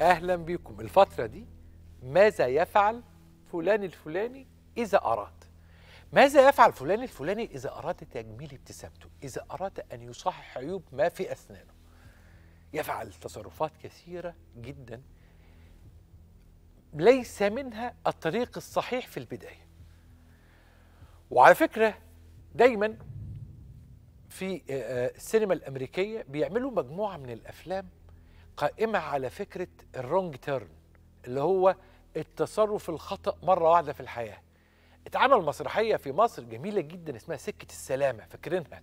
أهلا بكم الفترة دي ماذا يفعل فلان الفلاني إذا أراد ماذا يفعل فلان الفلاني إذا أراد تجميل ابتسامته إذا أراد أن يصحح عيوب ما في أسنانه يفعل تصرفات كثيرة جدا ليس منها الطريق الصحيح في البداية وعلى فكرة دايما في آه، آه، السينما الأمريكية بيعملوا مجموعة من الأفلام قائمة على فكرة الرونج تيرن اللي هو التصرف الخطأ مرة واحدة في الحياة اتعمل مسرحية في مصر جميلة جدا اسمها سكة السلامة فاكرينها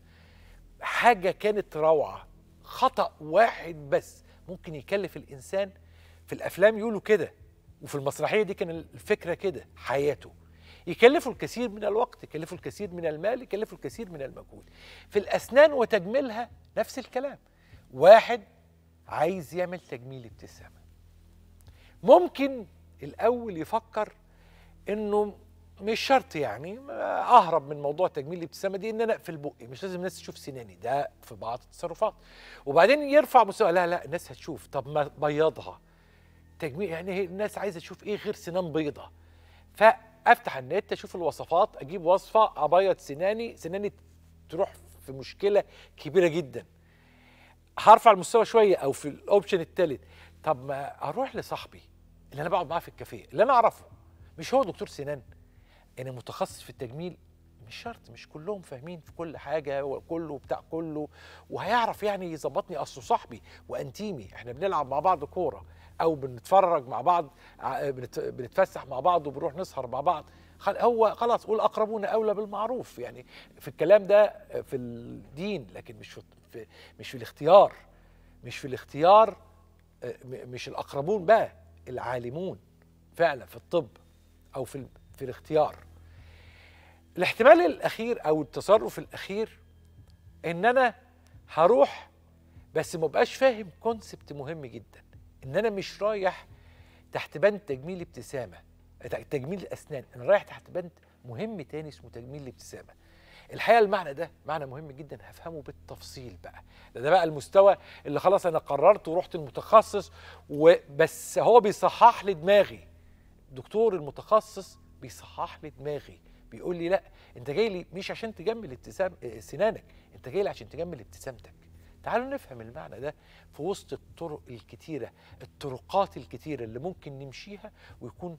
حاجة كانت روعة خطأ واحد بس ممكن يكلف الإنسان في الأفلام يقولوا كده وفي المسرحية دي كان الفكرة كده حياته يكلفوا الكثير من الوقت يكلفوا الكثير من المال يكلفوا الكثير من المجهود في الأسنان وتجميلها نفس الكلام واحد عايز يعمل تجميل ابتسامة ممكن الأول يفكر إنه مش شرط يعني اهرب من موضوع تجميل الابتسامه دي ان انا اقفل بقي مش لازم الناس تشوف سناني ده في بعض التصرفات وبعدين يرفع مستوى لا لا الناس هتشوف طب ما بيضها تجميل يعني الناس عايزه تشوف ايه غير سنان بيضه فافتح النت اشوف الوصفات اجيب وصفه ابيض سناني سناني تروح في مشكله كبيره جدا هرفع المستوى شويه او في الاوبشن الثالث طب ما اروح لصاحبي اللي انا بقعد معاه في الكافيه اللي انا اعرفه مش هو دكتور سنان انا متخصص في التجميل مش شرط مش كلهم فاهمين في كل حاجه وكله بتاع كله وهيعرف يعني يظبطني اصله صاحبي وانتيمي احنا بنلعب مع بعض كوره او بنتفرج مع بعض بنتفسح مع بعض وبنروح نسهر مع بعض هو خلاص قول اقربون اولى بالمعروف يعني في الكلام ده في الدين لكن مش في مش في الاختيار مش في الاختيار آه، مش الاقربون بقى العالمون فعلا في الطب او في في الاختيار الاحتمال الاخير او التصرف الاخير ان انا هروح بس ما بقاش فاهم كونسبت مهم جدا ان انا مش رايح تحت بند تجميل ابتسامه تجميل الاسنان انا رايح تحت بند مهم تاني اسمه تجميل الابتسامه الحقيقه المعنى ده معنى مهم جدا هفهمه بالتفصيل بقى ده, ده بقى المستوى اللي خلاص انا قررت ورحت المتخصص وبس هو بيصحح لي دماغي الدكتور المتخصص بيصحح لي دماغي بيقول لي لا انت جاي لي مش عشان تجمل ابتسام سنانك انت جاي لي عشان تجمل ابتسامتك تعالوا نفهم المعنى ده في وسط الطرق الكتيره الطرقات الكتيره اللي ممكن نمشيها ويكون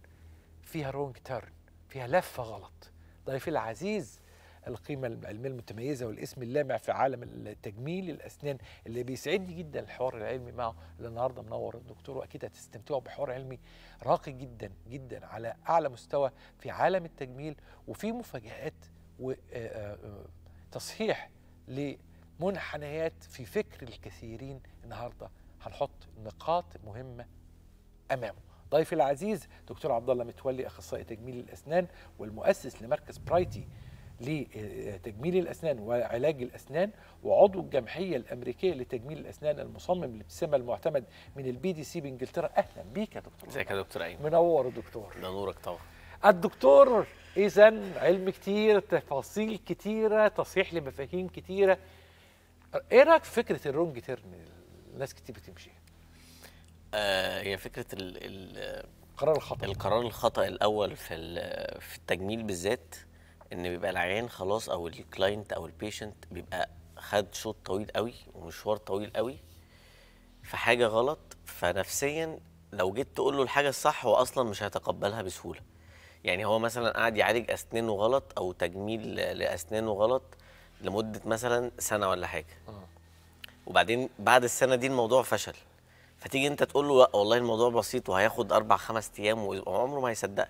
فيها رونج تيرن فيها لفه غلط ضيفي العزيز القيمة العلمية المتميزة والاسم اللامع في عالم التجميل الأسنان اللي بيسعدني جدا الحوار العلمي معه اللي النهاردة منور الدكتور وأكيد هتستمتعوا بحوار علمي راقي جدا جدا على أعلى مستوى في عالم التجميل وفي مفاجآت وتصحيح آه، آه، لمنحنيات في فكر الكثيرين النهاردة هنحط نقاط مهمة أمامه ضيفي العزيز دكتور عبد الله متولي اخصائي تجميل الاسنان والمؤسس لمركز برايتي لتجميل الاسنان وعلاج الاسنان وعضو الجمعيه الامريكيه لتجميل الاسنان المصمم الابتسامه المعتمد من البي دي سي بانجلترا اهلا بيك يا دكتور ازيك يا دكتور ايمن منور دكتور ده نورك طبعا الدكتور اذا علم كتير تفاصيل كتيره تصحيح لمفاهيم كتيره ايه رايك في فكره الرونج تيرن الناس كتير بتمشيها آه هي فكره ال الـ القرار الخطا القرار الخطا الاول في في التجميل بالذات ان بيبقى العيان خلاص او الكلاينت او البيشنت بيبقى خد شوط طويل قوي ومشوار طويل قوي في حاجه غلط فنفسيا لو جيت تقول له الحاجه الصح هو اصلا مش هيتقبلها بسهوله يعني هو مثلا قاعد يعالج اسنانه غلط او تجميل لاسنانه غلط لمده مثلا سنه ولا حاجه آه. وبعدين بعد السنه دي الموضوع فشل فتيجي انت تقول له لا والله الموضوع بسيط وهياخد اربع خمس ايام وعمره ما هيصدقك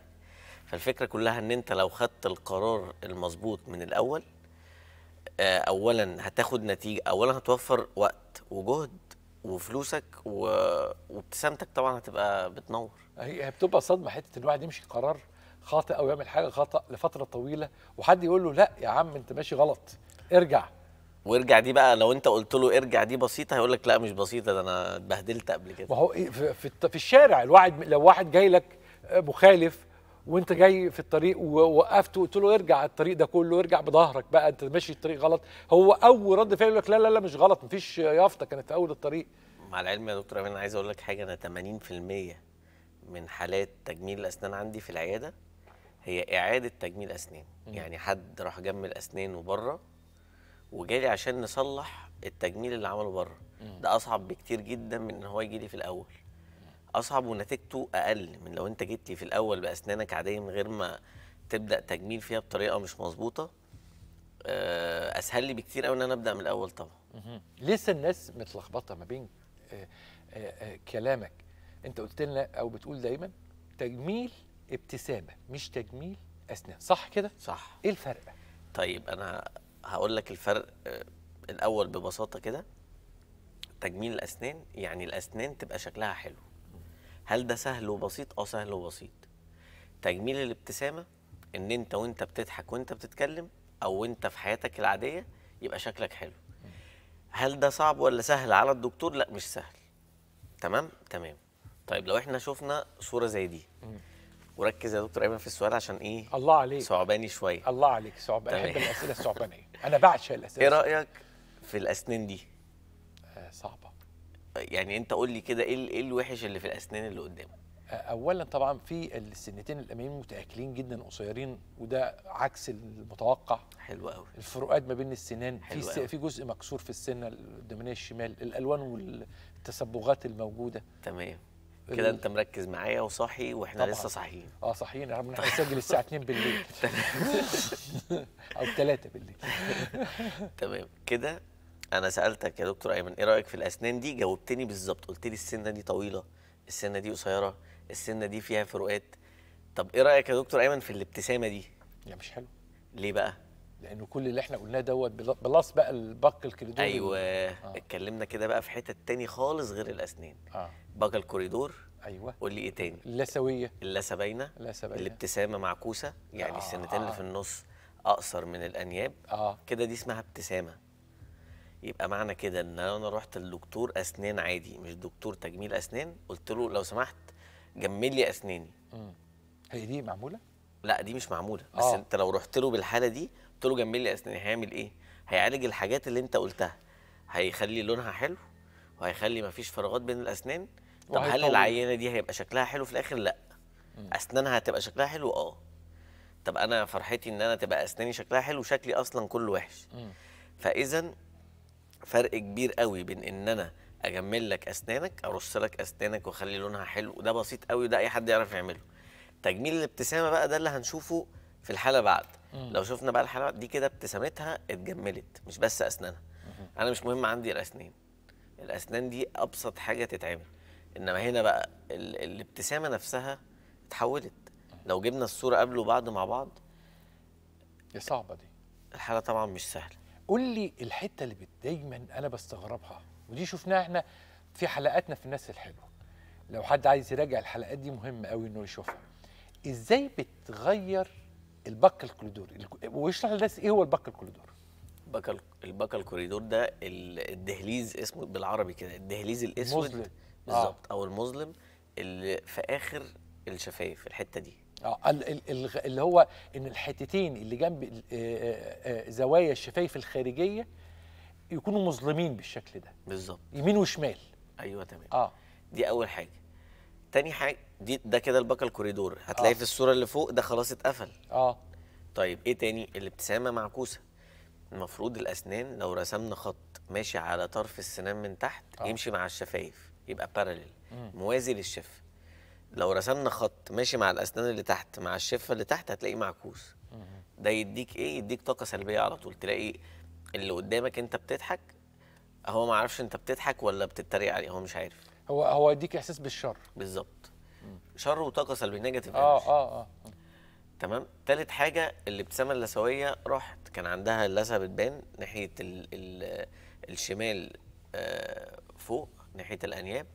فالفكره كلها ان انت لو خدت القرار المظبوط من الاول آه، اولا هتاخد نتيجه اولا هتوفر وقت وجهد وفلوسك و... وابتسامتك طبعا هتبقى بتنور هي بتبقى صدمه حته الواحد يمشي قرار خاطئ او يعمل حاجه خطا لفتره طويله وحد يقول له لا يا عم انت ماشي غلط ارجع وارجع دي بقى لو انت قلت له ارجع دي بسيطه هيقول لك لا مش بسيطه ده انا اتبهدلت قبل كده ما هو إيه، في, في الشارع الواحد لو واحد جاي لك مخالف وانت جاي في الطريق ووقفته وقلت له ارجع الطريق ده كله ارجع بظهرك بقى انت ماشي الطريق غلط هو اول رد فعل يقول لك لا لا لا مش غلط مفيش يافطه كانت في اول الطريق مع العلم يا دكتور امين عايز اقول لك حاجه انا 80% من حالات تجميل الاسنان عندي في العياده هي اعاده تجميل اسنان يعني حد راح جمل اسنانه بره وجالي عشان نصلح التجميل اللي عمله بره ده اصعب بكتير جدا من ان هو يجي لي في الاول اصعب ونتيجته اقل من لو انت جيت لي في الاول باسنانك عاديه من غير ما تبدا تجميل فيها بطريقه مش مظبوطه آه، اسهل لي بكتير قوي ان انا ابدا من الاول طبعا لسه الناس متلخبطه ما بين آه، آه، كلامك انت قلت لنا او بتقول دايما تجميل ابتسامه مش تجميل اسنان صح كده صح ايه الفرق طيب انا هقول لك الفرق آه، الاول ببساطه كده تجميل الاسنان يعني الاسنان تبقى شكلها حلو هل ده سهل وبسيط اه سهل وبسيط تجميل الابتسامه ان انت وانت بتضحك وانت بتتكلم او وانت في حياتك العاديه يبقى شكلك حلو هل ده صعب ولا سهل على الدكتور لا مش سهل تمام تمام طيب لو احنا شفنا صوره زي دي وركز يا دكتور ايمن في السؤال عشان ايه الله عليك صعباني شويه الله عليك صعبان احب الاسئله الصعبانيه انا بعشق الاسئله ايه رايك في الاسنان دي آه، صعبه يعني انت قول لي كده ايه ايه الوحش اللي في الاسنان اللي قدامك آه، اولا طبعا في السنتين الاماميين متاكلين جدا قصيرين وده عكس المتوقع حلو قوي الفروقات ما بين السنان في س... في جزء مكسور في السنه الدمنيه الشمال الالوان والتصبغات الموجوده تمام كده انت مركز معايا وصاحي واحنا طبعًا. لسه صاحيين اه صاحيين يا ان احنا هنسجل الساعه 2 بالليل او 3 بالليل تمام كده انا سالتك يا دكتور ايمن ايه رايك في الاسنان دي جاوبتني بالظبط قلت لي السنه دي طويله السنه دي قصيره السنه دي فيها فروقات طب ايه رايك يا دكتور ايمن في الابتسامه دي لا مش حلو ليه بقى لانه كل اللي احنا قلناه دوت بلس بقى الباك الكريدور ايوه آه. اتكلمنا كده بقى في حته تاني خالص غير الاسنان آه. باك الكوريدور ايوه قول لي ايه تاني اللثويه اللثه باينه الابتسامه معكوسه يعني آه. السنتين اللي في النص اقصر من الانياب آه. كده دي اسمها ابتسامه يبقى معنى كده ان انا رحت لدكتور اسنان عادي مش دكتور تجميل اسنان قلت له لو سمحت جمل لي اسناني هي دي معموله لا دي مش معموله بس آه. انت لو رحت له بالحاله دي قلت له جميل لي اسناني هيعمل ايه؟ هيعالج الحاجات اللي انت قلتها هيخلي لونها حلو وهيخلي مفيش فراغات بين الاسنان طب هل العينه دي هيبقى شكلها حلو في الاخر؟ لا اسنانها هتبقى شكلها حلو اه طب انا فرحتي ان انا تبقى اسناني شكلها حلو وشكلي اصلا كله وحش فاذا فرق كبير قوي بين ان انا اجمل لك اسنانك ارص لك اسنانك واخلي لونها حلو وده بسيط قوي وده اي حد يعرف يعمله تجميل الابتسامه بقى ده اللي هنشوفه في الحاله بعد لو شفنا بقى الحلقة دي كده ابتسامتها اتجملت مش بس اسنانها انا مش مهم عندي الاسنان الاسنان دي ابسط حاجه تتعمل انما هنا بقى ال الابتسامه نفسها اتحولت لو جبنا الصوره قبل وبعد مع بعض يا صعبه دي الحاله طبعا مش سهله قول لي الحته اللي دايما انا بستغربها ودي شفناها احنا في حلقاتنا في الناس الحلوه لو حد عايز يراجع الحلقات دي مهم قوي انه يشوفها ازاي بتغير البك الكوريدور ويشرح للناس ايه هو البك الكوريدور بكا البكا الكوريدور ده الدهليز اسمه بالعربي كده الدهليز الاسود آه. بالظبط آه. او المظلم اللي في اخر الشفايف الحته دي اه اللي هو ان الحتتين اللي جنب آه، آه، زوايا الشفايف الخارجيه يكونوا مظلمين بالشكل ده بالظبط يمين وشمال ايوه تمام اه دي اول حاجه تاني حاجه دي ده كده الباقه الكوريدور هتلاقي آه. في الصوره اللي فوق ده خلاص اتقفل اه طيب ايه تاني الابتسامه معكوسه المفروض الاسنان لو رسمنا خط ماشي على طرف السنان من تحت أوه. يمشي مع الشفايف يبقى بارلل موازي للشفه لو رسمنا خط ماشي مع الاسنان اللي تحت مع الشفه اللي تحت هتلاقيه معكوس مم. ده يديك ايه يديك طاقه سلبيه على طول تلاقي اللي قدامك انت بتضحك هو ما عارفش انت بتضحك ولا بتتريق عليه هو مش عارف هو هو يديك احساس بالشر بالظبط شر وطاقه سلبيه نيجاتيف اه اه اه تمام تالت حاجه الابتسامه اللثويه راحت كان عندها اللثه بتبان ناحيه الـ الـ الشمال آه فوق ناحيه الانياب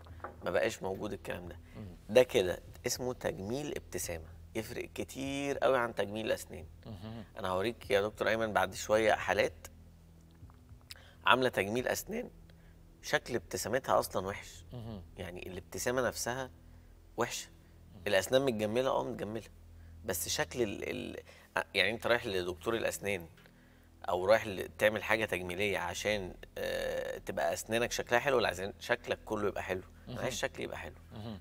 ما بقاش موجود الكلام ده ده كده اسمه تجميل ابتسامه يفرق كتير قوي عن تجميل الاسنان انا هوريك يا دكتور ايمن بعد شويه حالات عامله تجميل اسنان شكل ابتسامتها اصلا وحش يعني الابتسامه نفسها وحشه الاسنان متجمله اه متجمله بس شكل ال... ال... يعني انت رايح لدكتور الاسنان او رايح تعمل حاجه تجميليه عشان آه تبقى اسنانك شكلها حلو ولا عايزين شكلك كله يبقى حلو انا عايز شكلي يبقى حلو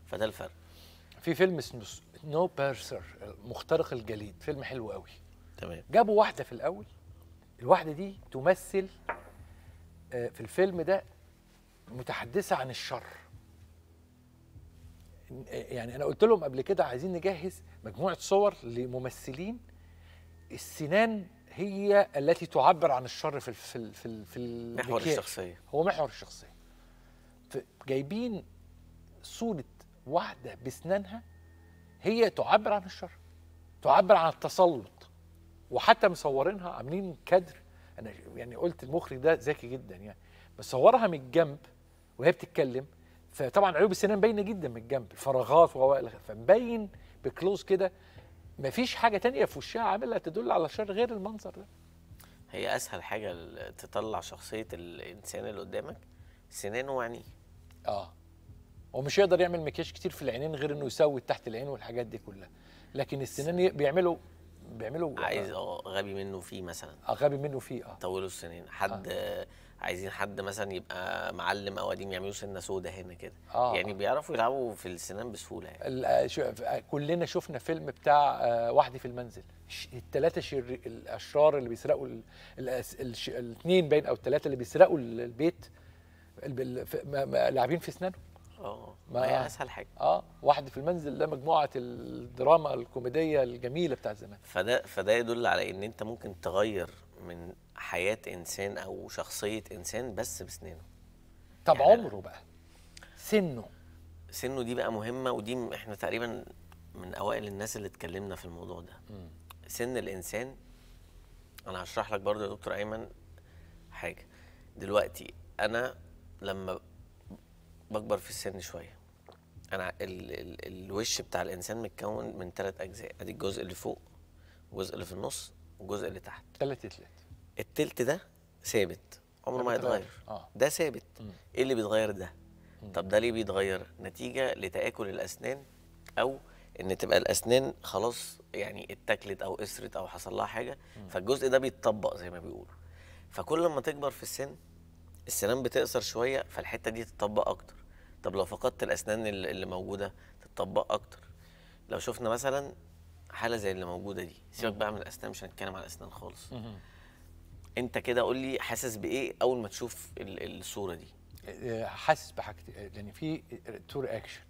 فده الفرق في فيلم اسمه نو بيرسر مخترق الجليد فيلم حلو قوي تمام جابوا واحده في الاول الواحده دي تمثل آه، في الفيلم ده متحدثه عن الشر يعني انا قلت لهم قبل كده عايزين نجهز مجموعه صور لممثلين السنان هي التي تعبر عن الشر في في في, ال في محور الشخصيه هو محور الشخصيه جايبين صوره واحده بسنانها هي تعبر عن الشر تعبر عن التسلط وحتى مصورينها عاملين كادر انا يعني قلت المخرج ده ذكي جدا يعني مصورها من الجنب وهي بتتكلم فطبعا عيوب السنان باينه جدا من الجنب الفراغات و فمبين بكلوز كده مفيش حاجه تانية في وشها عاملها تدل على شر غير المنظر ده هي اسهل حاجه تطلع شخصيه الانسان اللي قدامك سنانه وعينيه اه ومش يقدر يعمل مكياج كتير في العينين غير انه يسوي تحت العين والحاجات دي كلها لكن السنان بيعملوا بيعملوا آه. عايز اه غبي منه فيه مثلا اه غبي منه فيه اه طولوا السنين حد آه. عايزين حد مثلا يبقى معلم او قديم يعملوا سنه سودا هنا كده آه. يعني بيعرفوا يلعبوا في السنان بسهوله يعني آه، آه، كلنا شفنا فيلم بتاع آه، وحدي في المنزل الثلاثه شر... الاشرار اللي بيسرقوا ال... الاثنين باين او الثلاثه اللي بيسرقوا البيت لاعبين في اسنانهم اه ما هي اسهل حاجه اه واحد في المنزل ده مجموعه الدراما الكوميديه الجميله بتاعت زمان فده فده يدل على ان انت ممكن تغير من حياه انسان او شخصيه انسان بس بسنانه طب يعني عمره بقى سنه سنه دي بقى مهمه ودي احنا تقريبا من اوائل الناس اللي اتكلمنا في الموضوع ده م. سن الانسان انا هشرح لك برضه يا دكتور ايمن حاجه دلوقتي انا لما بكبر في السن شويه انا ال ال الوش بتاع الانسان متكون من ثلاث اجزاء ادي الجزء اللي فوق الجزء اللي في النص والجزء اللي تحت ثلاثة ثلاثة التلت ده ثابت عمره ما هيتغير آه. ده ثابت ايه اللي بيتغير ده مم. طب ده ليه بيتغير نتيجه لتاكل الاسنان او ان تبقى الاسنان خلاص يعني اتاكلت او قصرت او حصل لها حاجه مم. فالجزء ده بيتطبق زي ما بيقولوا فكل ما تكبر في السن السنان بتقصر شويه فالحته دي تتطبق اكتر طب لو فقدت الاسنان اللي موجوده تتطبق اكتر لو شفنا مثلا حاله زي اللي موجوده دي سيبك بقى من الاسنان مش هنتكلم على الاسنان خالص مم. انت كده قول لي حاسس بايه اول ما تشوف الصوره دي حاسس بحاجتين لان في تو رياكشن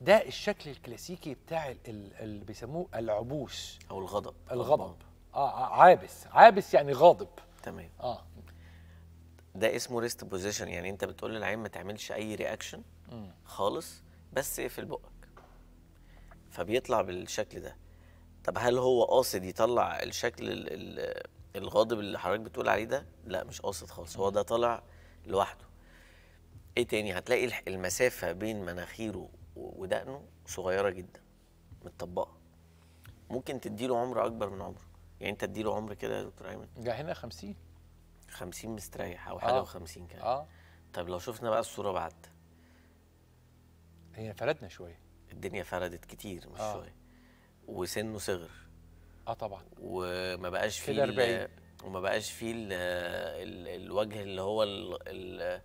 ده الشكل الكلاسيكي بتاع اللي بيسموه العبوس او الغضب الغضب آه،, اه عابس عابس يعني غاضب تمام اه ده اسمه ريست بوزيشن يعني انت بتقول للعين ما تعملش اي رياكشن خالص بس اقفل بقك فبيطلع بالشكل ده طب هل هو قاصد يطلع الشكل الغاضب اللي حضرتك بتقول عليه ده لا مش قاصد خالص هو ده طالع لوحده ايه تاني هتلاقي المسافه بين مناخيره ودقنه صغيره جدا متطبقه ممكن تديله عمر اكبر من عمره يعني انت تديله عمر كده يا دكتور ايمن ده هنا 50 50 مستريح او حاجه آه. و50 كمان اه طب لو شفنا بقى الصوره بعد هي فردنا شويه الدنيا فردت كتير مش آه. شويه وسنه صغر اه طبعا وما بقاش فيه وما بقاش فيه الوجه اللي هو الـ الـ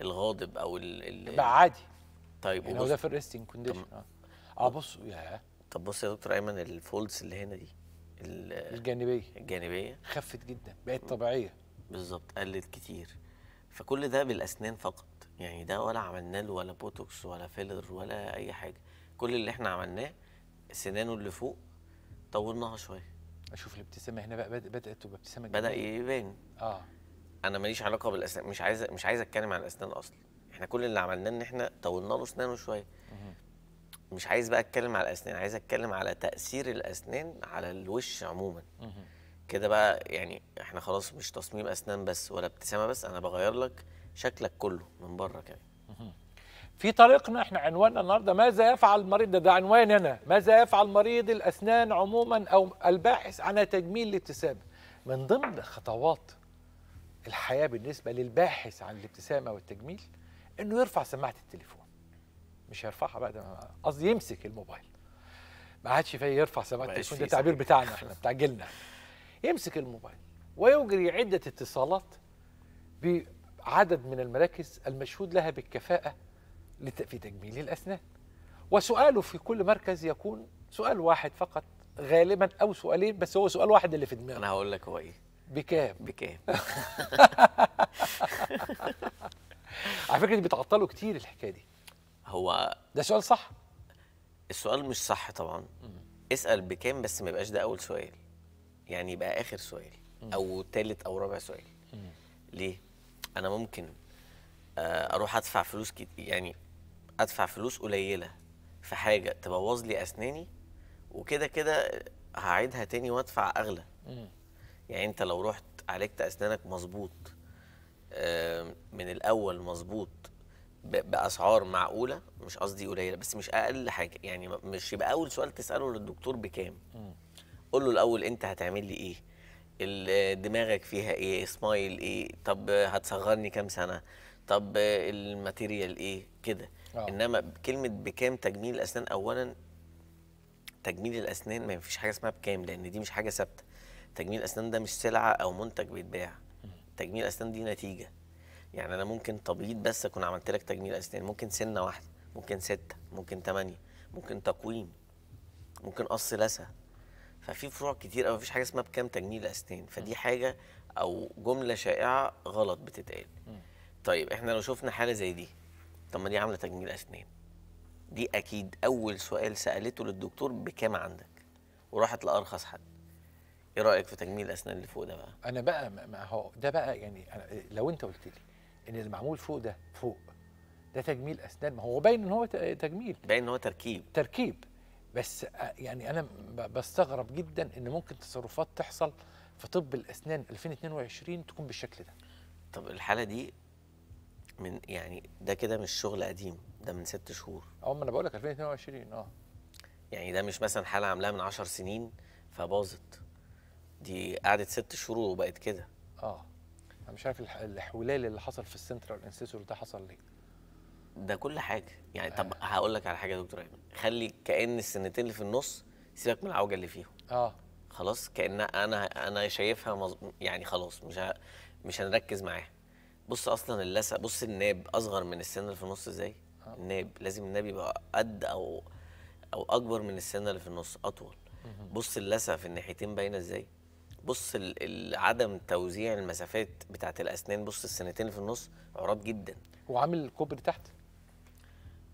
الغاضب او الـ بقى عادي طيب يعني هو ده في الريستنج كونديشن اه اه بص يا طب بص يا دكتور ايمن الفولدز اللي هنا دي الجانبيه الجانبيه خفت جدا بقت طبيعيه بالظبط قلت كتير فكل ده بالاسنان فقط يعني ده ولا عملنا له ولا بوتوكس ولا فيلر ولا اي حاجه كل اللي احنا عملناه سنانه اللي فوق طولناها شويه اشوف الابتسامه هنا بقى بدات تبقى ابتسامه بدا يبان اه انا ماليش علاقه بالاسنان مش عايز مش عايز اتكلم عن الاسنان اصلا احنا كل اللي عملناه ان احنا طولنا له اسنانه شويه مش عايز بقى اتكلم على الاسنان عايز اتكلم على تاثير الاسنان على الوش عموما كده بقى يعني احنا خلاص مش تصميم اسنان بس ولا ابتسامه بس انا بغير لك شكلك كله من بره كمان في طريقنا احنا عنواننا النهارده ماذا يفعل المريض ده, ده عنواني انا ماذا يفعل مريض الاسنان عموما او الباحث عن تجميل الابتسامه من ضمن خطوات الحياه بالنسبه للباحث عن الابتسامه والتجميل انه يرفع سماعه التليفون مش هيرفعها بقى قصدي يمسك الموبايل ما عادش فيه يرفع سماعه التليفون ده تعبير بتاعنا احنا بتاع جيلنا يمسك الموبايل ويجري عده اتصالات بعدد من المراكز المشهود لها بالكفاءه في تجميل الأسنان وسؤاله في كل مركز يكون سؤال واحد فقط غالبا أو سؤالين بس هو سؤال واحد اللي في دماغه أنا هقول لك هو إيه بكام بكام على فكرة بيتعطلوا كتير الحكاية دي هو ده سؤال صح السؤال مش صح طبعا م. اسأل بكام بس ما يبقاش ده أول سؤال يعني يبقى آخر سؤال م. أو تالت أو رابع سؤال م. ليه؟ أنا ممكن آه، أروح أدفع فلوس كتير يعني ادفع فلوس قليله في حاجه تبوظ لي اسناني وكده كده هعيدها تاني وادفع اغلى يعني انت لو رحت عالجت اسنانك مظبوط من الاول مظبوط باسعار معقوله مش قصدي قليله بس مش اقل حاجه يعني مش يبقى اول سؤال تساله للدكتور بكام قول له الاول انت هتعمل لي ايه دماغك فيها ايه سمايل ايه طب هتصغرني كام سنه طب الماتيريال ايه كده آه. انما كلمه بكام تجميل الاسنان اولا تجميل الاسنان ما فيش حاجه اسمها بكام لان دي مش حاجه ثابته تجميل الاسنان ده مش سلعه او منتج بيتباع تجميل الاسنان دي نتيجه يعني انا ممكن تبييض بس اكون عملت لك تجميل اسنان ممكن سنه واحده ممكن سته ممكن ثمانيه ممكن تقويم ممكن قص لسه ففي فروع كتير قوي مفيش حاجه اسمها بكام تجميل اسنان فدي حاجه او جمله شائعه غلط بتتقال طيب احنا لو شفنا حاله زي دي طب ما دي عامله تجميل اسنان دي اكيد اول سؤال سالته للدكتور بكام عندك وراحت لارخص حد ايه رايك في تجميل الاسنان اللي فوق ده بقى انا بقى ما هو ده بقى يعني أنا لو انت قلت لي ان اللي معمول فوق ده فوق ده تجميل اسنان ما هو باين ان هو تجميل باين ان هو تركيب تركيب بس يعني انا بستغرب جدا ان ممكن تصرفات تحصل في طب الاسنان 2022 تكون بالشكل ده طب الحاله دي من يعني ده كده مش شغل قديم ده من ست شهور اه ما انا بقول لك 2022 اه يعني ده مش مثلا حاله عاملاها من 10 سنين فباظت دي قعدت ست شهور وبقت كده اه انا مش عارف الحولال اللي حصل في السنترال انسيسور ده حصل ليه ده كل حاجه يعني آه. طب هقول لك على حاجه يا دكتور ايمن خلي كان السنتين اللي في النص سيبك من العوجه اللي فيهم اه خلاص كان انا انا شايفها مز... يعني خلاص مش ه... مش هنركز معاها بص اصلا اللسع بص الناب اصغر من السنه اللي في النص ازاي اه. الناب لازم الناب يبقى قد او او اكبر من السنه اللي في النص اطول بص اللسع في الناحيتين باينه ازاي بص عدم توزيع المسافات بتاعت الاسنان بص السنتين في النص عراب جدا هو عامل كوبري تحت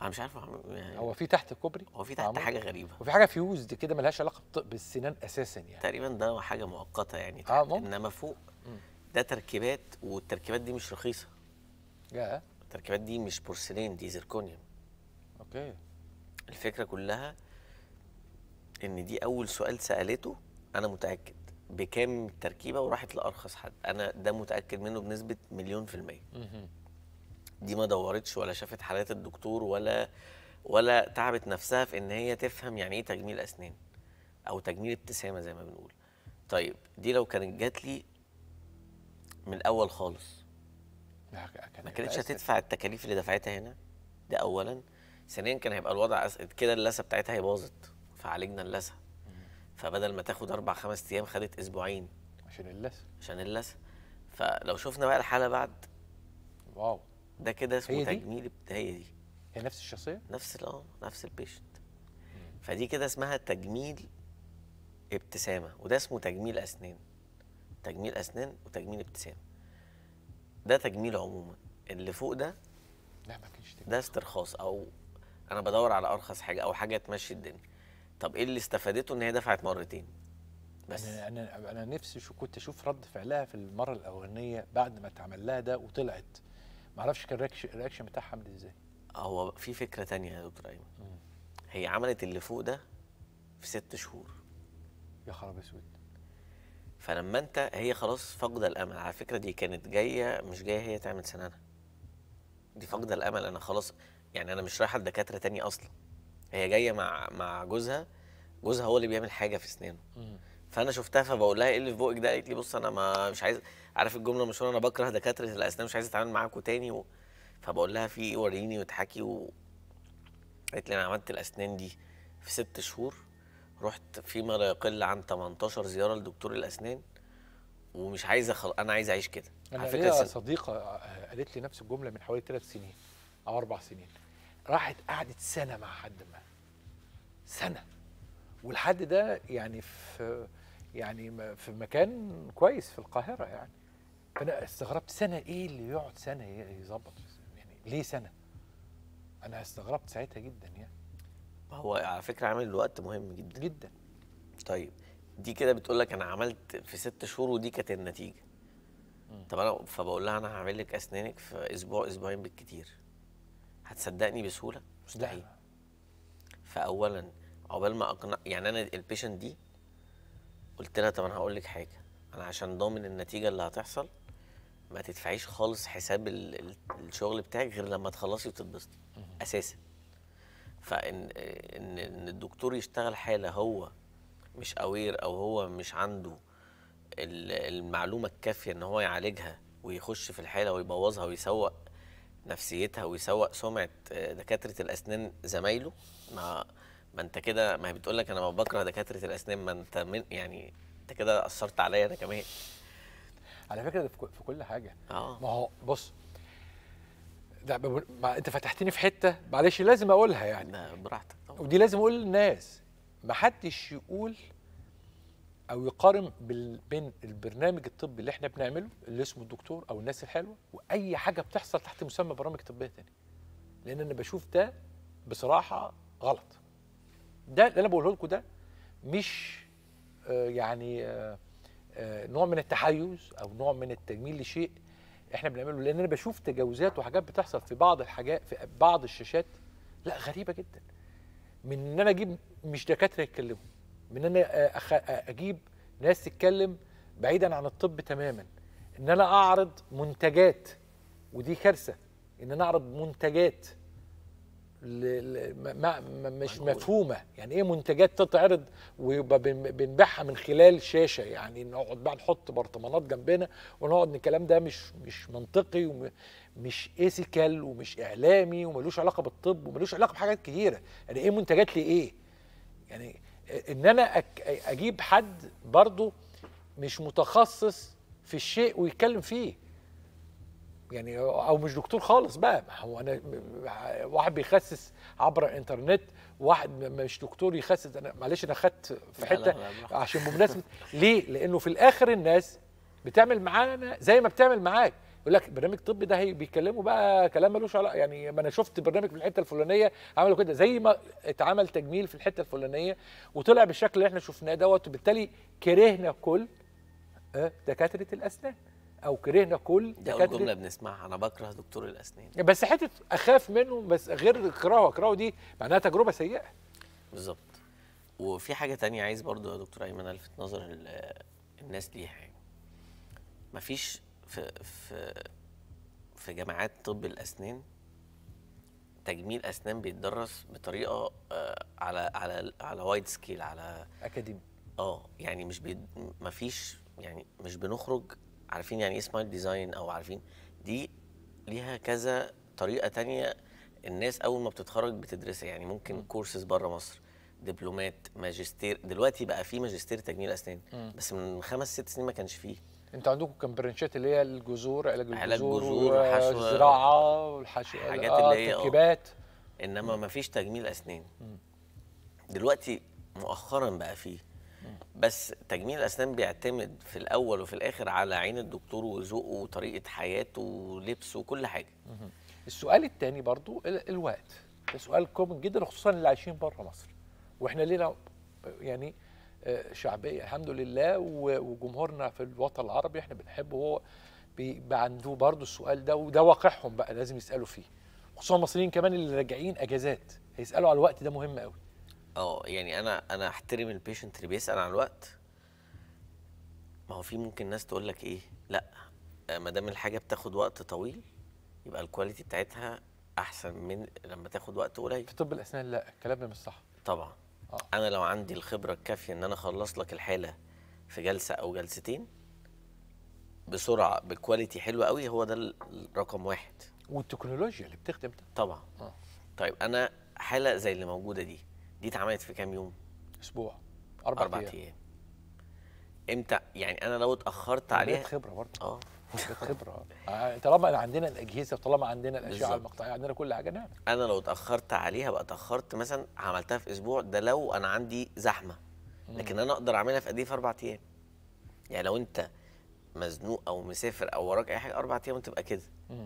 انا مش عارف إيه، يعني هو في تحت الكوبري هو في تحت حاجه غريبه وفي حاجه فيوزد كده ملهاش علاقه بالسنان اساسا يعني تقريبا ده حاجه مؤقته يعني آه انما فوق مم. ده تركيبات والتركيبات دي مش رخيصه يا التركيبات دي مش بورسلين دي زيركونيوم اوكي الفكره كلها ان دي اول سؤال سالته انا متاكد بكام التركيبه وراحت لارخص حد انا ده متاكد منه بنسبه مليون في الميه دي ما دورتش ولا شافت حالات الدكتور ولا ولا تعبت نفسها في ان هي تفهم يعني ايه تجميل اسنان او تجميل ابتسامه زي ما بنقول طيب دي لو كانت جات لي من الاول خالص ما كانتش هتدفع التكاليف اللي دفعتها هنا ده اولا ثانيا كان هيبقى الوضع كده اللثه بتاعتها هي باظت فعالجنا اللثه فبدل ما تاخد اربع خمس ايام خدت اسبوعين عشان اللثه عشان اللثه فلو شفنا بقى الحاله بعد واو ده كده اسمه تجميل هي دي هي نفس الشخصيه نفس اه نفس البيشنت فدي كده اسمها تجميل ابتسامه وده اسمه تجميل اسنان تجميل اسنان وتجميل ابتسام ده تجميل عموما اللي فوق ده لا مفيش ده استرخاص او انا بدور على ارخص حاجه او حاجه تمشي الدنيا طب ايه اللي استفادته ان هي دفعت مرتين بس انا انا, أنا نفسي شو كنت اشوف رد فعلها في المره الاولانيه بعد ما اتعمل لها ده وطلعت ما اعرفش كان الرياكشن بتاعها عامل ازاي هو في فكره تانية يا دكتور ايمن هي عملت اللي فوق ده في ست شهور يا خرابي اسود فلما انت هي خلاص فاقده الامل على فكره دي كانت جايه مش جايه هي تعمل سنانها دي فاقده الامل انا خلاص يعني انا مش رايحه لدكاتره تاني اصلا هي جايه مع مع جوزها جوزها هو اللي بيعمل حاجه في اسنانه فانا شفتها فبقول لها ايه اللي في بوقك ده قالت لي بص انا ما مش عايز عارف الجمله المشهوره انا بكره دكاتره الاسنان مش عايز اتعامل معاكم تاني و... فبقول لها في ايه وريني وتحكي و... قالت لي انا عملت الاسنان دي في ست شهور رحت فيما لا يقل عن 18 زياره لدكتور الاسنان ومش عايز أخل... انا عايز اعيش كده على فكره سن... صديقه قالت لي نفس الجمله من حوالي ثلاث سنين او اربع سنين راحت قعدت سنه مع حد ما سنه والحد ده يعني في يعني في مكان كويس في القاهره يعني فانا استغربت سنه ايه اللي يقعد سنه يظبط يعني ليه سنه انا استغربت ساعتها جدا يعني هو على فكره عامل الوقت مهم جدا جدا طيب دي كده بتقول لك انا عملت في ست شهور ودي كانت النتيجه م. طب انا فبقول لها انا هعمل لك اسنانك في اسبوع اسبوعين بالكتير هتصدقني بسهوله مستحيل فاولا عقبال ما اقنع يعني انا البيشنت دي قلت لها طب انا هقول لك حاجه انا عشان ضامن النتيجه اللي هتحصل ما تدفعيش خالص حساب الشغل بتاعك غير لما تخلصي وتتبسطي اساسا فان ان ان الدكتور يشتغل حاله هو مش اوير او هو مش عنده المعلومه الكافيه ان هو يعالجها ويخش في الحاله ويبوظها ويسوق نفسيتها ويسوق سمعه آه، دكاتره الاسنان زمايله ما ما انت كده ما هي بتقول لك انا ما بكره دكاتره الاسنان ما انت من يعني انت كده اثرت عليا انا كمان على فكره في كل حاجه اه ما هو بص لا ما انت فتحتني في حته معلش لازم اقولها يعني لا براحتك طبعا ودي لازم اقول للناس ما حدش يقول او يقارن بين البرنامج الطبي اللي احنا بنعمله اللي اسمه الدكتور او الناس الحلوه واي حاجه بتحصل تحت مسمى برامج طبيه تاني لان انا بشوف ده بصراحه غلط ده اللي انا بقوله لكم ده مش آه، يعني آه، آه، نوع من التحيز او نوع من التجميل لشيء احنا بنعمله لان انا بشوف تجاوزات وحاجات بتحصل في بعض الحاجات في بعض الشاشات لا غريبه جدا من ان انا اجيب مش دكاتره يتكلموا من ان انا أخ... اجيب ناس تتكلم بعيدا عن الطب تماما ان انا اعرض منتجات ودي كارثه ان انا اعرض منتجات مش مفهومه يعني ايه منتجات تتعرض ويبقى بنبيعها من خلال شاشه يعني نقعد بقى نحط برطمانات جنبنا ونقعد ان الكلام ده مش مش منطقي ومش ايثيكال ومش اعلامي وملوش علاقه بالطب وملوش علاقه بحاجات كتيره يعني ايه منتجات لايه يعني ان انا اجيب حد برضه مش متخصص في الشيء ويتكلم فيه يعني او مش دكتور خالص بقى ما هو انا واحد بيخسس عبر الانترنت واحد مش دكتور يخسس انا معلش انا خدت في حته عشان بمناسبه ليه؟ لانه في الاخر الناس بتعمل معانا زي ما بتعمل معاك يقول لك برنامج طبي ده بيتكلموا بقى كلام ملوش علاقه يعني ما انا شفت برنامج في الحته الفلانيه عملوا كده زي ما اتعمل تجميل في الحته الفلانيه وطلع بالشكل اللي احنا شفناه دوت وبالتالي كرهنا كل آه، دكاتره الاسنان او كرهنا كل ده جمله بنسمعها انا بكره دكتور الاسنان بس حته اخاف منه بس غير اكرهه اكرهه دي معناها تجربه سيئه بالظبط وفي حاجه تانية عايز برضو يا دكتور ايمن الفت نظر الناس ليها يعني مفيش في في في جامعات طب الاسنان تجميل اسنان بيتدرس بطريقه آه، على على على وايد سكيل على اكاديمي اه يعني مش بي مفيش يعني مش بنخرج عارفين يعني ايه سمايل ديزاين او عارفين دي ليها كذا طريقه تانية الناس اول ما بتتخرج بتدرسها يعني ممكن كورسز بره مصر دبلومات ماجستير دلوقتي بقى في ماجستير تجميل اسنان م. بس من خمس ست سنين ما كانش فيه انت عندكم كان برنشات اللي هي الجذور علاج الجذور الزراعه والحشو الحاجات آه، اللي هي تركيبات انما ما فيش تجميل اسنان دلوقتي مؤخرا بقى فيه بس تجميل الاسنان بيعتمد في الاول وفي الاخر على عين الدكتور وذوقه وطريقه حياته ولبسه وكل حاجه السؤال الثاني برضو الوقت ده سؤال كومن جدا خصوصا اللي عايشين بره مصر واحنا لينا يعني آه، شعبيه الحمد لله وجمهورنا في الوطن العربي احنا بنحبه هو بيبقى عنده برضه السؤال ده وده واقعهم بقى لازم يسالوا فيه خصوصا المصريين كمان اللي راجعين اجازات هيسالوا على الوقت ده مهم قوي اه يعني انا انا احترم البيشنت اللي بيسال عن الوقت ما هو في ممكن ناس تقول لك ايه لا آه، ما دام الحاجه بتاخد وقت طويل يبقى الكواليتي بتاعتها احسن من لما تاخد وقت قليل في طب الاسنان لا الكلام ده مش صح طبعا أوه. انا لو عندي الخبره الكافيه ان انا اخلص لك الحاله في جلسه او جلستين بسرعه بكواليتي حلوه قوي هو ده الرقم واحد والتكنولوجيا اللي بتخدم ده طبعا أوه. طيب انا حاله زي اللي موجوده دي دي اتعملت في كام يوم؟ اسبوع اربع, أربع ايام أيام امتى يعني انا لو اتاخرت عليها خبره برضه اه خبره آه، طالما عندنا الاجهزه وطالما عندنا الاشعه المقطعيه عندنا كل حاجه نعمل انا لو اتاخرت عليها بقى اتاخرت مثلا عملتها في اسبوع ده لو انا عندي زحمه لكن انا اقدر اعملها في قد ايه في اربع ايام يعني لو انت مزنوق او مسافر او وراك اي حاجه اربع ايام تبقى كده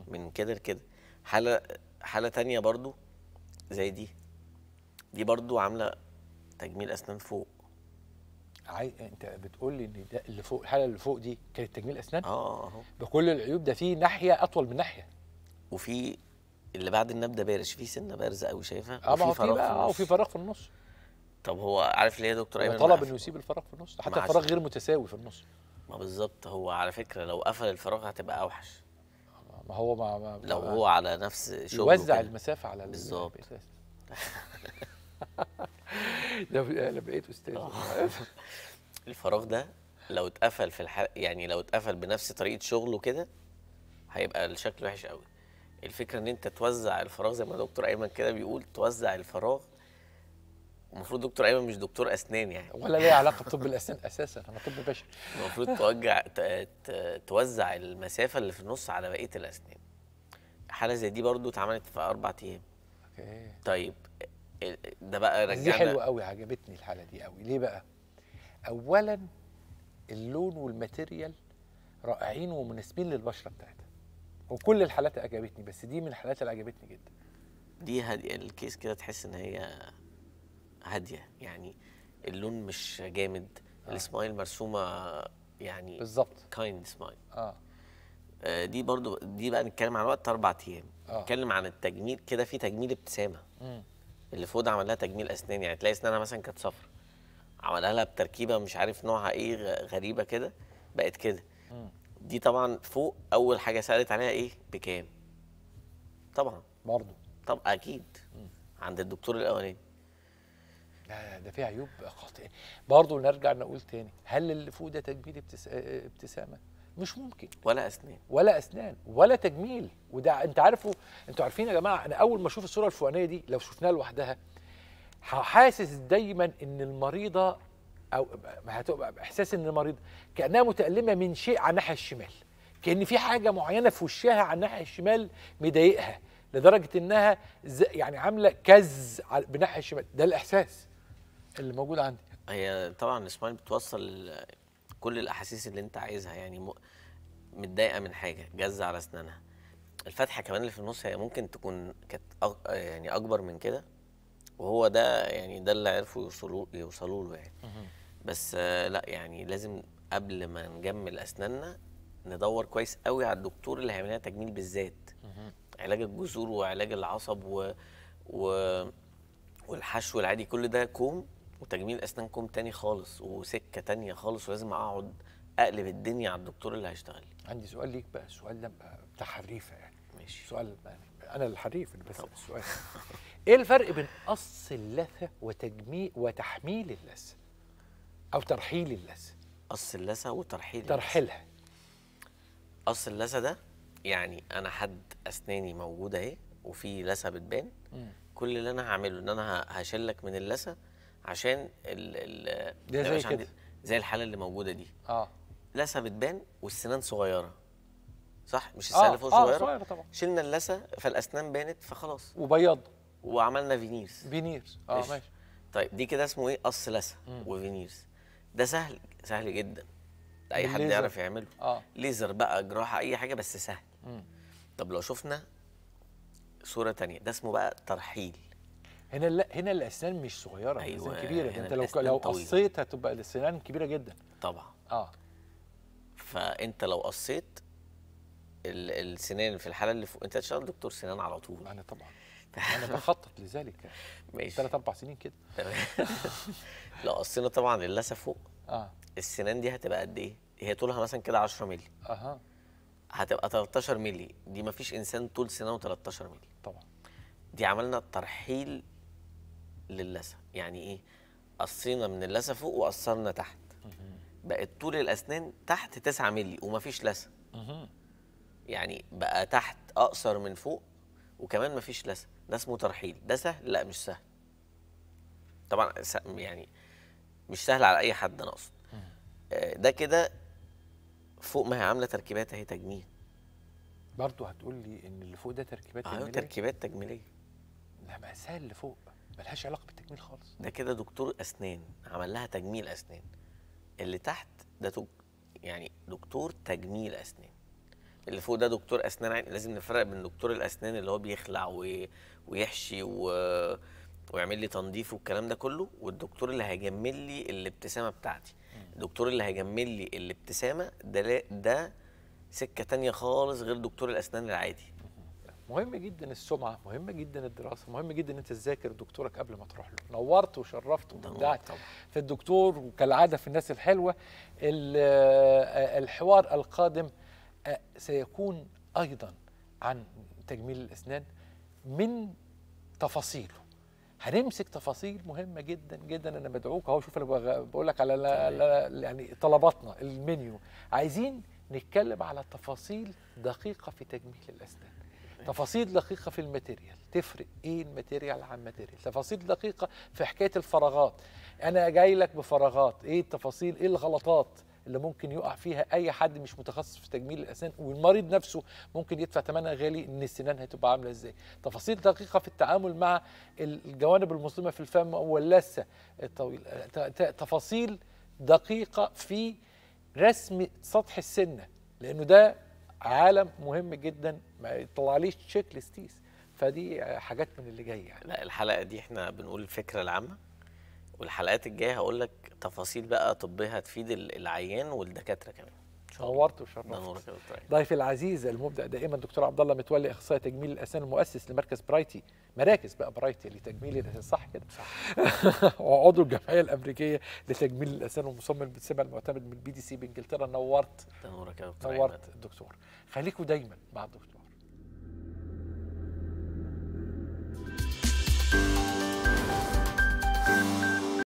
من كده لكده حاله حاله ثانيه برضو زي دي دي برضو عامله تجميل اسنان فوق عاي... انت بتقول لي ان ده اللي فوق الحاله اللي فوق دي كانت تجميل اسنان آه،, اه بكل العيوب ده في ناحيه اطول من ناحيه وفي اللي بعد النبده بارش في سنه بارزه قوي شايفها اه وفي فراغ في آه، النص وفي فراغ في النص طب هو عارف ليه يا دكتور ايمن طلب انه يسيب الفراغ في النص حتى الفراغ غير متساوي في النص ما بالظبط هو على فكره لو قفل الفراغ هتبقى اوحش ما هو ما, ما لو هو على نفس شغله يوزع المسافه على بالظبط ده انا بقيت استاذ الفراغ ده لو اتقفل في الح... يعني لو اتقفل بنفس طريقه شغله كده هيبقى الشكل وحش قوي الفكره ان انت توزع الفراغ زي ما دكتور ايمن كده بيقول توزع الفراغ المفروض دكتور ايمن مش دكتور اسنان يعني ولا ليه علاقه بطب الاسنان اساسا انا طب بشري المفروض توجع توزع المسافه اللي في النص على بقيه الاسنان حاله زي دي برضو اتعملت في اربع ايام اوكي طيب ده بقى رجعنا دي حلوه قوي عجبتني الحاله دي قوي ليه بقى اولا اللون والماتيريال رائعين ومناسبين للبشره بتاعتها وكل الحالات عجبتني بس دي من الحالات اللي عجبتني جدا دي هادية الكيس كده تحس ان هي هاديه يعني اللون مش جامد آه. السمايل مرسومه يعني بالظبط كايند آه. سمايل اه دي برضو دي بقى نتكلم عن وقت اربع ايام آه. نتكلم عن التجميل كده في تجميل ابتسامه امم اللي في اوضه عمل لها تجميل اسنان يعني تلاقي اسنانها مثلا كانت صفرا عملها لها بتركيبه مش عارف نوعها ايه غريبه كده بقت كده دي طبعا فوق اول حاجه سالت عليها ايه بكام طبعا برضه طب اكيد عند الدكتور الاولاني لا ده في عيوب خاطئه برضه نرجع نقول تاني هل اللي فوق ده تجميل ابتسامه مش ممكن ولا اسنان ولا اسنان ولا تجميل وده انت عارفه انتوا عارفين يا جماعه انا اول ما اشوف الصوره الفوقانيه دي لو شفناها لوحدها حاسس دايما ان المريضه او هتبقى احساس ان المريضه كانها متالمه من شيء على الناحيه الشمال كان في حاجه معينه في وشها على الناحيه الشمال مضايقها لدرجه انها يعني عامله كز بالناحيه الشمال ده الاحساس اللي موجود عندي هي طبعا السمايل بتوصل كل الاحاسيس اللي انت عايزها يعني متضايقه من حاجه جز على اسنانها الفتحه كمان اللي في النص هي ممكن تكون كانت أغ... يعني اكبر من كده وهو ده يعني ده اللي عرفوا يوصلوا يوصلوا له يعني بس لا يعني لازم قبل ما نجمل اسناننا ندور كويس قوي على الدكتور اللي هيعمل لنا تجميل بالذات علاج الجذور وعلاج العصب و... و... والحشو العادي كل ده كوم وتجميل اسنانكم تاني خالص وسكه تانيه خالص ولازم اقعد اقلب الدنيا على الدكتور اللي هيشتغل لي عندي سؤال ليك بقى السؤال ده بتاع حريفه يعني ماشي سؤال انا الحريف اللي بس السؤال ايه الفرق بين قص اللثه وتجميل وتحميل اللثه او ترحيل اللثه قص اللثه وترحيل ترحيلها قص اللثه ده يعني انا حد اسناني موجوده اهي وفي لثه بتبان كل اللي انا هعمله ان انا هشيلك من اللثه عشان ال ال زي كده زي الحاله اللي موجوده دي اه لثه بتبان والسنان صغيره صح مش آه. السنان اللي آه فوق آه صغيره صغيره طبعا شلنا اللثه فالاسنان بانت فخلاص وبيض وعملنا فينيرز فينيرز اه ماشي. طيب دي كده اسمه ايه قص لثه وفينيرز ده سهل سهل جدا اي حد يعرف يعمله آه. ليزر بقى جراحه اي حاجه بس سهل مم. طب لو شفنا صوره تانية ده اسمه بقى ترحيل هنا لا هنا الاسنان مش صغيره أيوة الاسنان كبيره انت لو لو قصيت هتبقى الاسنان كبيره جدا طبعا اه فانت لو قصيت السنان في الحاله اللي فوق انت هتشتغل دكتور سنان على طول انا طبعا انا بخطط لذلك ماشي ثلاث اربع سنين كده لو قصينا طبعا اللثه فوق اه السنان دي هتبقى قد ايه؟ هي طولها مثلا كده 10 مللي اها هتبقى 13 مللي دي مفيش انسان طول سنانه 13 مللي طبعا دي عملنا ترحيل للثه يعني ايه قصينا من اللثه فوق وقصرنا تحت بقت طول الاسنان تحت 9 مللي ومفيش لثه يعني بقى تحت اقصر من فوق وكمان مفيش لثه ده اسمه ترحيل ده سهل لا مش سهل طبعا يعني مش سهل على اي حد انا اقصد آه، ده كده فوق ما هي عامله تركيبات اهي تجميل برضه هتقول لي ان اللي فوق ده تركيبات أيوة، تجميليه تركيبات تجميليه لا بقى سهل اللي فوق ملهاش علاقه بالتجميل خالص ده كده دكتور اسنان عمل لها تجميل اسنان اللي تحت ده تج... يعني دكتور تجميل اسنان اللي فوق ده دكتور اسنان عين لازم نفرق بين دكتور الاسنان اللي هو بيخلع و... ويحشي و... ويعمل لي تنظيف والكلام ده كله والدكتور اللي هيجمل لي الابتسامه بتاعتي الدكتور اللي هيجمل لي الابتسامه ده ده سكه تانية خالص غير دكتور الاسنان العادي مهم جدا السمعه مهم جدا الدراسه مهم جدا ان انت تذاكر دكتورك قبل ما تروح له نورت وشرفت وبدعت في الدكتور وكالعاده في الناس الحلوه آه، الحوار القادم آه، سيكون ايضا عن تجميل الاسنان من تفاصيله هنمسك تفاصيل مهمه جدا جدا انا بدعوك اهو شوف انا بقول لك على لا لا يعني طلباتنا المنيو عايزين نتكلم على تفاصيل دقيقه في تجميل الاسنان تفاصيل دقيقه في الماتيريال تفرق ايه الماتيريال عن ماتيريال تفاصيل دقيقه في حكايه الفراغات انا جاي لك بفراغات ايه التفاصيل ايه الغلطات اللي ممكن يقع فيها اي حد مش متخصص في تجميل الاسنان والمريض نفسه ممكن يدفع ثمنها غالي ان السنان هتبقى عامله ازاي تفاصيل دقيقه في التعامل مع الجوانب المظلمه في الفم واللثه الطويل تفاصيل دقيقه في رسم سطح السنه لانه ده عالم مهم جدا ما يطلعليش تشيك ليستيس فدي حاجات من اللي جاي يعني. لا الحلقه دي احنا بنقول الفكره العامه والحلقات الجايه هقول لك تفاصيل بقى طبيه هتفيد العيان والدكاتره كمان نورت وشرفت طيب. ضيفي العزيز المبدع دائما دكتور عبد الله متولي اخصائي تجميل الاسنان المؤسس لمركز برايتي مراكز بقى برايتي لتجميل الاسنان صح كده صح وعضو الجمعيه الامريكيه لتجميل الاسنان ومصمم بالسمع المعتمد من البي دي سي بانجلترا نورت تنورك يا دكتور نورت الدكتور خليكوا دايما مع الدكتور